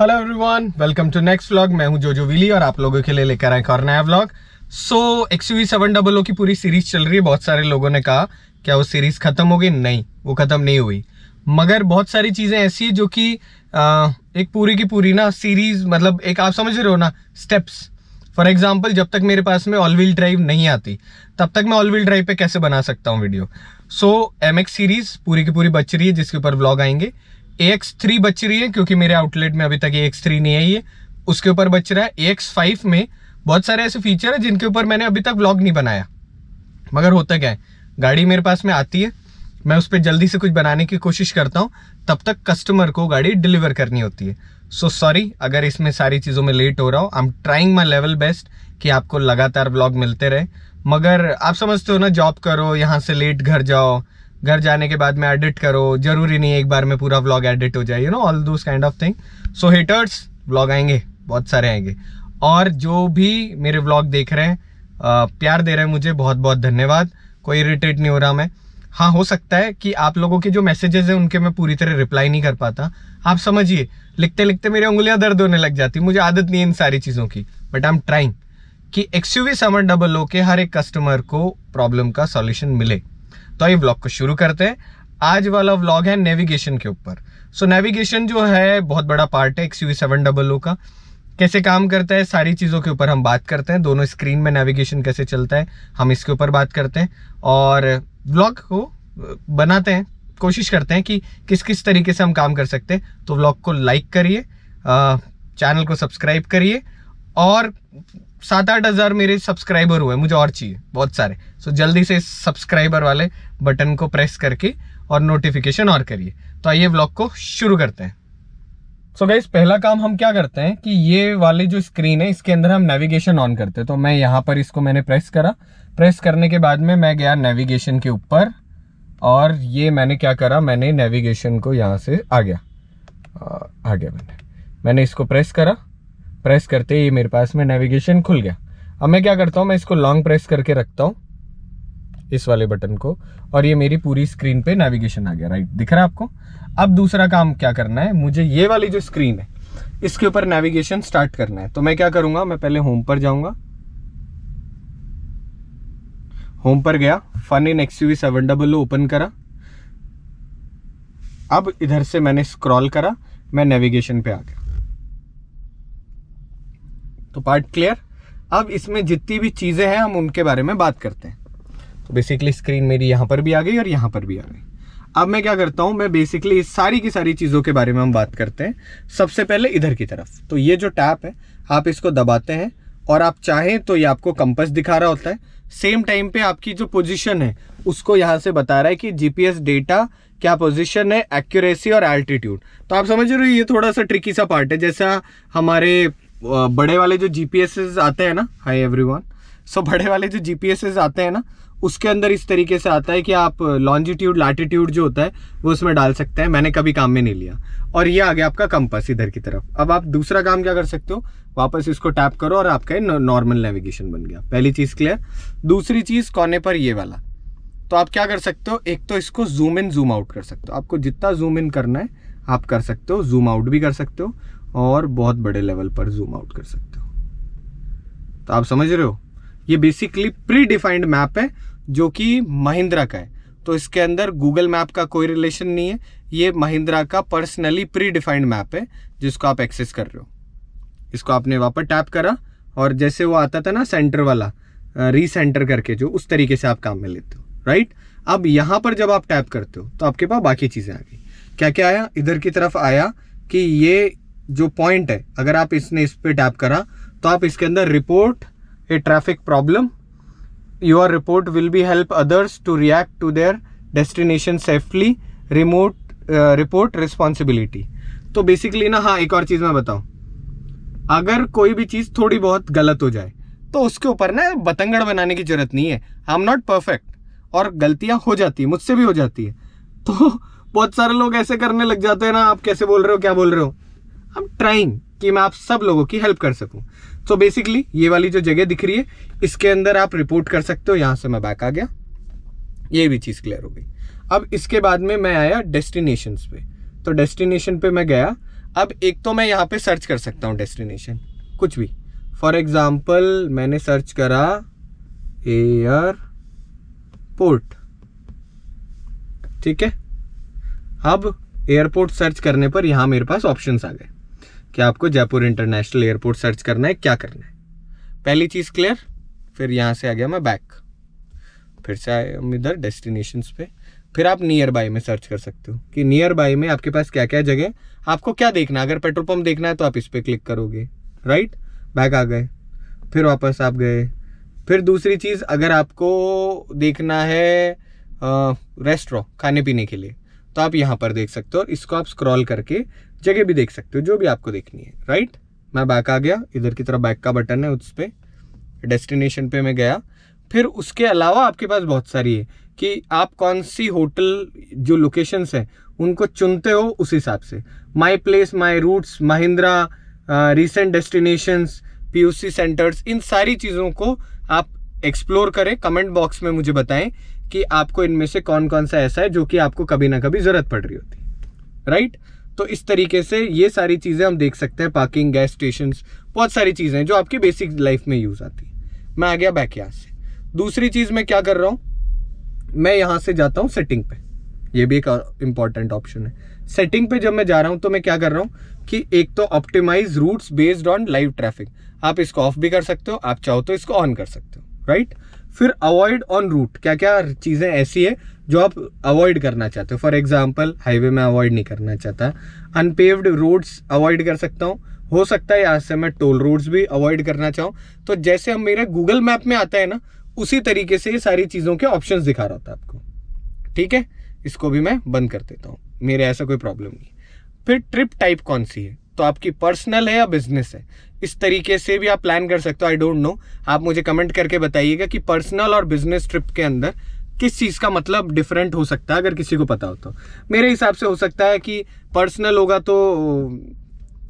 Hello everyone welcome to next vlog मैं हूं जोजो विली और आप लोगों के लिए लेकर आए और नया vlog so X U seven double O की पूरी सीरीज चल रही है बहुत सारे लोगों ने कहा क्या वो सीरीज खत्म हो गई नहीं वो खत्म नहीं हुई मगर बहुत सारी चीज़ें ऐसी है जो कि एक पूरी की पूरी ना सीरीज मतलब एक आप समझ रहे हो ना स्टेप्स फॉर एग्जाम्पल जब तक मेरे पास में ऑल व्हील ड्राइव नहीं आती तब तक मैं ऑल व्हील ड्राइव पे कैसे बना सकता हूँ वीडियो सो एम सीरीज पूरी की पूरी बच रही है जिसके ऊपर ब्लॉग आएंगे एक्स थ्री बच रही है क्योंकि मेरे आउटलेट में अभी तक एक्स थ्री नहीं आई है उसके ऊपर बच रहा है एक्स फाइव में बहुत सारे ऐसे फीचर है जिनके ऊपर मैंने अभी तक व्लॉग नहीं बनाया मगर होता क्या है गाड़ी मेरे पास में आती है मैं उस पर जल्दी से कुछ बनाने की कोशिश करता हूँ तब तक कस्टमर को गाड़ी डिलीवर करनी होती है सो so, सॉरी अगर इसमें सारी चीज़ों में लेट हो रहा हूँ I am trying my level best कि आपको लगातार ब्लॉग मिलते रहे मगर आप समझते हो ना जॉब करो यहाँ से लेट घर जाओ घर जाने के बाद में एडिट करो जरूरी नहीं एक बार में पूरा व्लॉग एडिट हो जाए you know all those kind of thing so haters vlog आएंगे बहुत सारे आएंगे और जो भी मेरे व्लॉग देख रहे हैं प्यार दे रहे हैं मुझे बहुत बहुत धन्यवाद कोई इरिटेट नहीं हो रहा मैं हाँ हो सकता है कि आप लोगों के जो मैसेजेस हैं उनके मैं पूरी तरह रिप्लाई नहीं कर पाता आप समझिए लिखते लिखते मेरी उंगलियां दर्द होने लग जाती मुझे आदत नहीं इन सारी चीज़ों की बट आई एम ट्राइंग कि वी समर डबल ओ के हर एक कस्टमर को प्रॉब्लम का सॉल्यूशन मिले तो आइए ब्लॉग को शुरू करते हैं आज वाला व्लॉग है नेविगेशन के ऊपर सो so, नेविगेशन जो है बहुत बड़ा पार्ट है X U seven double O का कैसे काम करता है सारी चीज़ों के ऊपर हम बात करते हैं दोनों स्क्रीन में नेविगेशन कैसे चलता है हम इसके ऊपर बात करते हैं और व्लॉग को बनाते हैं कोशिश करते हैं कि किस किस तरीके से हम काम कर सकते हैं तो व्लॉग को लाइक करिए चैनल को सब्सक्राइब करिए और सात आठ हज़ार मेरे सब्सक्राइबर हुए मुझे और चाहिए बहुत सारे सो जल्दी से सब्सक्राइबर वाले बटन को प्रेस करके और नोटिफिकेशन और करिए तो आइए ब्लॉग को शुरू करते हैं सो so गई पहला काम हम क्या करते हैं कि ये वाले जो स्क्रीन है इसके अंदर हम नेविगेशन ऑन करते हैं तो मैं यहाँ पर इसको मैंने प्रेस करा प्रेस करने के बाद में मैं गया नेविगेशन के ऊपर और ये मैंने क्या करा मैंने नेविगेशन को यहाँ से आ गया आ, आ गया मैंने मैंने इसको प्रेस करा प्रेस करते ही मेरे पास में नेविगेशन खुल गया अब मैं क्या करता हूँ मैं इसको लॉन्ग प्रेस करके रखता हूँ इस वाले बटन को और ये मेरी पूरी स्क्रीन पे नेविगेशन आ गया राइट दिख रहा है आपको अब दूसरा काम क्या करना है मुझे ये वाली जो स्क्रीन है इसके ऊपर नेविगेशन स्टार्ट करना है तो मैं क्या करूंगा मैं पहले होम पर जाऊंगा होम पर गया फन इन एक्सयूवी सेवन डबल ओपन करा अब इधर से मैंने स्क्रॉल करा मैं नेविगेशन पे आ गया तो पार्ट क्लियर अब इसमें जितनी भी चीज़ें हैं हम उनके बारे में बात करते हैं तो बेसिकली स्क्रीन मेरी यहाँ पर भी आ गई और यहाँ पर भी आ गई अब मैं क्या करता हूँ मैं बेसिकली इस सारी की सारी चीज़ों के बारे में हम बात करते हैं सबसे पहले इधर की तरफ तो ये जो टैप है आप इसको दबाते हैं और आप चाहें तो ये आपको कंपस दिखा रहा होता है सेम टाइम पे आपकी जो पोजीशन है उसको यहाँ से बता रहा है कि जीपीएस डेटा क्या पोजीशन है एक्यूरेसी और एल्टीट्यूड तो आप समझ रहे हो ये थोड़ा सा ट्रिकी सा पार्ट है जैसा हमारे बड़े वाले जो जीपीएसएस आते हैं ना हाई एवरीवन सो बड़े वाले जो जीपीएसएस आते हैं ना उसके अंदर इस तरीके से आता है कि आप लॉन्जिट्यूड लैटिट्यूड जो होता है वो उसमें डाल सकते हैं मैंने कभी काम में नहीं लिया और ये आ गया आपका कंपस इधर की तरफ अब आप दूसरा काम क्या कर सकते हो वापस इसको टैप करो और आपका नॉर्मल नेविगेशन बन गया पहली चीज़ क्लियर दूसरी चीज़ कोने पर ये वाला तो आप क्या कर सकते हो एक तो इसको जूम इन जूम आउट कर सकते हो आपको जितना जूम इन करना है आप कर सकते हो जूम आउट भी कर सकते हो और बहुत बड़े लेवल पर जूम आउट कर सकते हो तो आप समझ रहे हो ये बेसिकली प्री डिफाइंड मैप है जो कि महिंद्रा का है तो इसके अंदर गूगल मैप का कोई रिलेशन नहीं है ये महिंद्रा का पर्सनली प्री डिफाइंड मैप है जिसको आप एक्सेस कर रहे हो इसको आपने वापस टैप करा और जैसे वो आता था ना सेंटर वाला रीसेंटर करके जो उस तरीके से आप काम में लेते हो राइट अब यहाँ पर जब आप टैप करते हो तो आपके पास बाकी चीज़ें आ गई क्या क्या आया इधर की तरफ आया कि ये जो पॉइंट है अगर आप इसने इस पर टैप करा तो आप इसके अंदर report a traffic problem your report will be help others to react to their destination safely remote report responsibility तो बेसिकली ना हाँ एक और चीज़ मैं बताऊँ अगर कोई भी चीज़ थोड़ी बहुत गलत हो जाए तो उसके ऊपर ना बतंगड़ बनाने की जरूरत नहीं है आई एम नॉट परफेक्ट और गलतियाँ हो जाती है मुझसे भी हो जाती है तो बहुत सारे लोग ऐसे करने लग जाते हैं ना आप कैसे बोल रहे हो क्या बोल रहे हो आई एम ट्राइंग कि मैं आप सब लोगों की हेल्प कर सकूं सो so बेसिकली ये वाली जो जगह दिख रही है इसके अंदर आप रिपोर्ट कर सकते हो यहाँ से मैं बैक आ गया ये भी चीज़ क्लियर हो गई अब इसके बाद में मैं आया डेस्टिनेशन पे तो डेस्टिनेशन पे मैं गया अब एक तो मैं यहाँ पे सर्च कर सकता हूँ डेस्टिनेशन कुछ भी फॉर एग्ज़ाम्पल मैंने सर्च करा एयरपोर्ट ठीक है अब एयरपोर्ट सर्च करने पर यहाँ मेरे पास ऑप्शंस आ गए कि आपको जयपुर इंटरनेशनल एयरपोर्ट सर्च करना है क्या करना है पहली चीज़ क्लियर फिर यहाँ से आ गया मैं बैक फिर से आए हम इधर डेस्टिनेशंस पे फिर आप नियर बाई में सर्च कर सकते हो कि नियर बाई में आपके पास क्या क्या जगह आपको क्या देखना है अगर पेट्रोल पंप देखना है तो आप इस पर क्लिक करोगे राइट बैक आ गए फिर वापस आप गए फिर दूसरी चीज़ अगर आपको देखना है रेस्टोरेंट खाने पीने के लिए तो आप यहाँ पर देख सकते हो और इसको आप स्क्रॉल करके जगह भी देख सकते हो जो भी आपको देखनी है राइट मैं बैक आ गया इधर की तरफ बैक का बटन है उस पर डेस्टिनेशन पे मैं गया फिर उसके अलावा आपके पास बहुत सारी है कि आप कौन सी होटल जो लोकेशंस हैं उनको चुनते हो उस हिसाब से my place my routes Mahindra recent destinations PUC centers इन सारी चीज़ों को आप एक्सप्लोर करें कमेंट बॉक्स में मुझे बताएं कि आपको इनमें से कौन कौन सा ऐसा है जो कि आपको कभी ना कभी ज़रूरत पड़ रही होती राइट right? तो इस तरीके से ये सारी चीज़ें हम देख सकते हैं पार्किंग गैस स्टेशन बहुत सारी चीज़ें जो आपकी बेसिक लाइफ में यूज़ आती है मैं आ गया बैक यहाँ से दूसरी चीज़ मैं क्या कर रहा हूँ मैं यहाँ से जाता हूँ सेटिंग पे ये भी एक इम्पॉर्टेंट ऑप्शन है सेटिंग पे जब मैं जा रहा हूँ तो मैं क्या कर रहा हूँ कि एक तो optimize routes based on live traffic आप इसको ऑफ भी कर सकते हो आप चाहो तो इसको ऑन कर सकते हो राइट फिर अवॉइड ऑन रूट क्या क्या चीज़ें ऐसी है जो आप अवॉइड करना चाहते हो फॉर एग्जाम्पल हाईवे में अवॉइड नहीं करना चाहता अनपेव्ड रोड्स अवॉइड कर सकता हूँ हो सकता है यहाँ से मैं टोल रोड्स भी अवॉइड करना चाहूँ तो जैसे हम मेरा गूगल मैप में आता है ना उसी तरीके से ये सारी चीज़ों के ऑप्शंस दिखा रहा था आपको ठीक है इसको भी मैं बंद कर देता हूँ मेरे ऐसा कोई प्रॉब्लम नहीं फिर ट्रिप टाइप कौन सी है तो आपकी पर्सनल है या बिजनेस है इस तरीके से भी आप प्लान कर सकते हो आई डोंट नो आप मुझे कमेंट करके बताइएगा कि पर्सनल और बिजनेस ट्रिप के अंदर किस चीज़ का मतलब डिफरेंट हो सकता है अगर किसी को पता हो तो मेरे हिसाब से हो सकता है कि पर्सनल होगा तो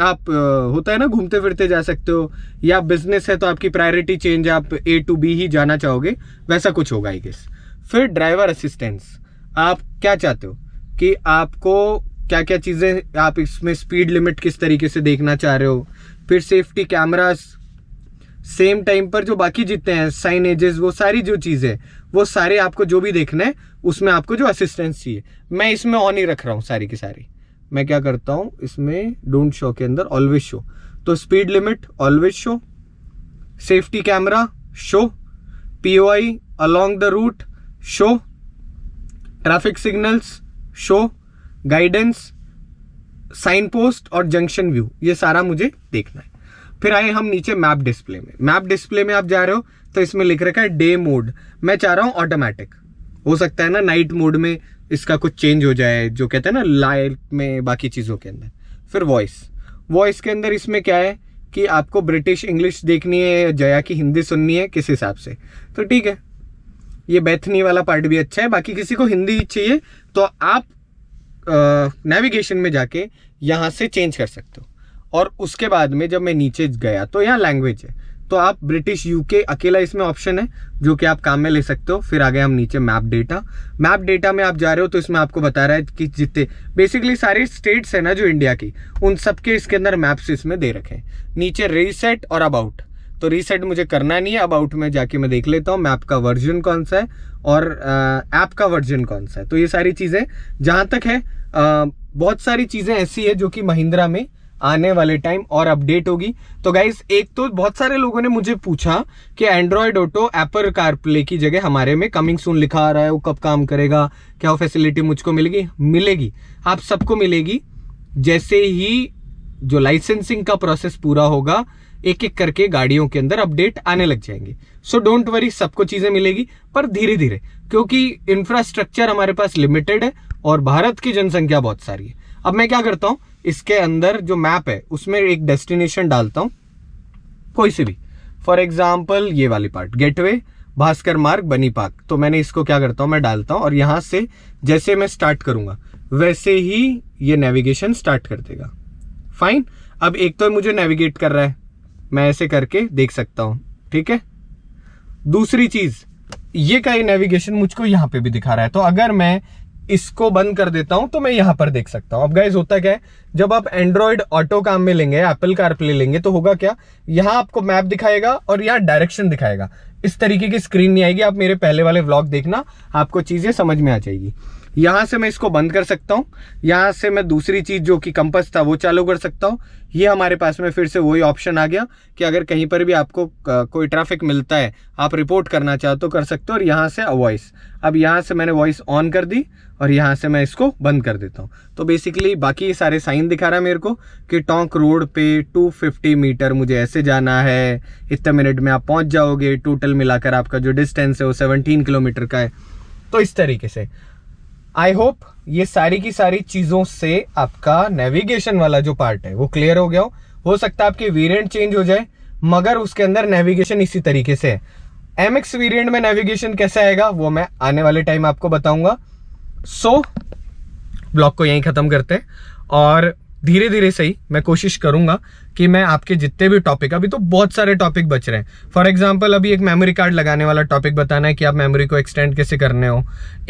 आप होता है ना घूमते फिरते जा सकते हो या बिजनेस है तो आपकी प्रायोरिटी चेंज आप ए टू बी ही जाना चाहोगे वैसा कुछ होगा आई गेस फिर ड्राइवर असिस्टेंस आप क्या चाहते हो कि आपको क्या क्या चीज़ें आप इसमें स्पीड लिमिट किस तरीके से देखना चाह रहे हो फिर सेफ्टी कैमरास सेम टाइम पर जो बाकी जितने हैं साइनेजेस वो सारी जो चीज़ें वो सारे आपको जो भी देखना है उसमें आपको जो असिस्टेंस चाहिए मैं इसमें ऑन ही रख रहा हूँ सारी की सारी मैं क्या करता हूँ इसमें डोंट शो के अंदर ऑलवेज शो तो speed limit always show safety camera show P O I along the route show traffic signals show guidance sign post और जंक्शन व्यू ये सारा मुझे देखना है फिर आए हम नीचे मैप डिस्प्ले में मैप डिस्प्ले में आप जा रहे हो तो इसमें लिख रखा है डे मोड मैं चाह रहा हूँ ऑटोमेटिक हो सकता है ना नाइट मोड में इसका कुछ चेंज हो जाए जो कहते हैं ना लाइट में बाकी चीज़ों के अंदर फिर वॉइस वॉइस के अंदर इसमें क्या है कि आपको ब्रिटिश इंग्लिश देखनी है जया की हिंदी सुननी है किस हिसाब से तो ठीक है ये बैथनी वाला पार्ट भी अच्छा है बाकी किसी को हिंदी चाहिए तो आप नेविगेशन में जाके यहाँ से चेंज कर सकते हो और उसके बाद में जब मैं नीचे गया तो यहाँ लैंग्वेज है तो आप ब्रिटिश यूके अकेला इसमें ऑप्शन है जो कि आप काम में ले सकते हो फिर आ हम नीचे मैप डेटा मैप डेटा में आप जा रहे हो तो इसमें आपको बता रहा है कि जितने बेसिकली सारे स्टेट्स हैं ना जो इंडिया की उन सबके इसके अंदर मैप्स इसमें दे रखे हैं नीचे रीसेट और अबाउट तो रीसेट मुझे करना नहीं है अबाउट में जाके मैं देख लेता हूँ मैप का वर्जन कौन सा है और ऐप का वर्जन कौन सा है तो ये सारी चीज़ें जहाँ तक है आ, बहुत सारी चीज़ें ऐसी है जो कि महिंद्रा में आने वाले टाइम और अपडेट होगी तो गाइज एक तो बहुत सारे लोगों ने मुझे पूछा कि एंड्रॉयड ऑटो एपर कारप्ले की जगह हमारे में कमिंग सून लिखा आ रहा है वो कब काम करेगा क्या फैसिलिटी मुझको मिलेगी मिलेगी आप सबको मिलेगी जैसे ही जो लाइसेंसिंग का प्रोसेस पूरा होगा एक एक करके गाड़ियों के अंदर अपडेट आने लग जाएंगे सो डोंट वरी सबको चीजें मिलेगी पर धीरे धीरे क्योंकि इंफ्रास्ट्रक्चर हमारे पास लिमिटेड है और भारत की जनसंख्या बहुत सारी है अब मैं क्या करता हूं इसके अंदर जो मैप है उसमें एक डेस्टिनेशन डालता हूँ कोई से भी फॉर एग्जाम्पल ये वाली पार्ट गेटवे भास्कर मार्ग बनी पार्क तो मैंने इसको क्या करता हूँ मैं डालता हूँ और यहाँ से जैसे मैं स्टार्ट करूँगा वैसे ही ये नेविगेशन स्टार्ट कर देगा फाइन अब एक तो मुझे नेविगेट कर रहा है मैं ऐसे करके देख सकता हूँ ठीक है दूसरी चीज़ ये का ये नेविगेशन मुझको यहाँ पे भी दिखा रहा है तो अगर मैं इसको बंद कर देता हूं तो मैं यहां पर देख सकता हूं अब गाइज होता क्या है जब आप एंड्रॉयड ऑटो काम में लेंगे एप्पल कार प्ले लेंगे तो होगा क्या यहां आपको मैप दिखाएगा और यहां डायरेक्शन दिखाएगा इस तरीके की स्क्रीन नहीं आएगी आप मेरे पहले वाले व्लॉग देखना आपको चीजें समझ में आ जाएगी यहाँ से मैं इसको बंद कर सकता हूँ यहाँ से मैं दूसरी चीज़ जो कि कंपस था वो चालू कर सकता हूँ ये हमारे पास में फिर से वही ऑप्शन आ गया कि अगर कहीं पर भी आपको कोई ट्रैफिक मिलता है आप रिपोर्ट करना चाहो तो कर सकते हो और यहाँ से वॉइस अब यहाँ से मैंने वॉइस ऑन कर दी और यहाँ से मैं इसको बंद कर देता हूँ तो बेसिकली बाकी सारे साइन दिखा रहा है मेरे को कि टोंक रोड पे 250 मीटर मुझे ऐसे जाना है इतने मिनट में आप पहुँच जाओगे टोटल मिलाकर आपका जो डिस्टेंस है वो सेवनटीन किलोमीटर का है तो इस तरीके से आई होप ये सारी की सारी चीजों से आपका नेविगेशन वाला जो पार्ट है वो क्लियर हो गया हो हो सकता है आपके वेरिएंट चेंज हो जाए मगर उसके अंदर नेविगेशन इसी तरीके से है एम एक्स वेरियंट में नेविगेशन कैसे आएगा वो मैं आने वाले टाइम आपको बताऊंगा सो so, ब्लॉग को यहीं खत्म करते हैं और धीरे धीरे सही मैं कोशिश करूंगा कि मैं आपके जितने भी टॉपिक अभी तो बहुत सारे टॉपिक बच रहे हैं फॉर एग्जाम्पल अभी एक मेमोरी कार्ड लगाने वाला टॉपिक बताना है कि आप मेमोरी को एक्सटेंड कैसे करने हो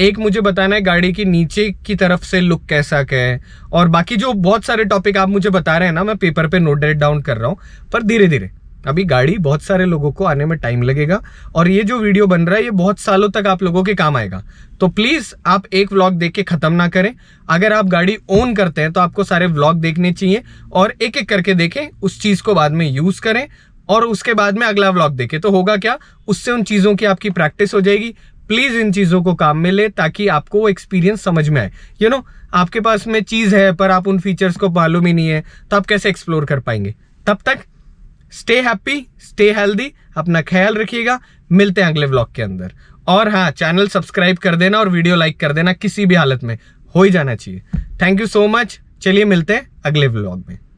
एक मुझे बताना है गाड़ी की नीचे की तरफ से लुक कैसा क्या है और बाकी जो बहुत सारे टॉपिक आप मुझे बता रहे हैं ना मैं पेपर पे नोट डाउन कर रहा हूँ पर धीरे धीरे अभी गाड़ी बहुत सारे लोगों को आने में टाइम लगेगा और ये जो वीडियो बन रहा है ये बहुत सालों तक आप लोगों के काम आएगा तो प्लीज आप एक व्लॉग देख के खत्म ना करें अगर आप गाड़ी ओन करते हैं तो आपको सारे व्लॉग देखने चाहिए और एक एक करके देखें उस चीज को बाद में यूज करें और उसके बाद में अगला व्लॉग देखें तो होगा क्या उससे उन चीजों की आपकी प्रैक्टिस हो जाएगी प्लीज इन चीजों को काम में ले ताकि आपको वो एक्सपीरियंस समझ में आए यू नो आपके पास में चीज है पर आप उन फीचर्स को मालूम ही नहीं है तो आप कैसे एक्सप्लोर कर पाएंगे तब तक स्टे हैप्पी स्टे हेल्दी अपना ख्याल रखिएगा मिलते हैं अगले ब्लॉग के अंदर और हाँ चैनल सब्सक्राइब कर देना और वीडियो लाइक कर देना किसी भी हालत में हो ही जाना चाहिए थैंक यू सो मच चलिए मिलते हैं अगले ब्लॉग में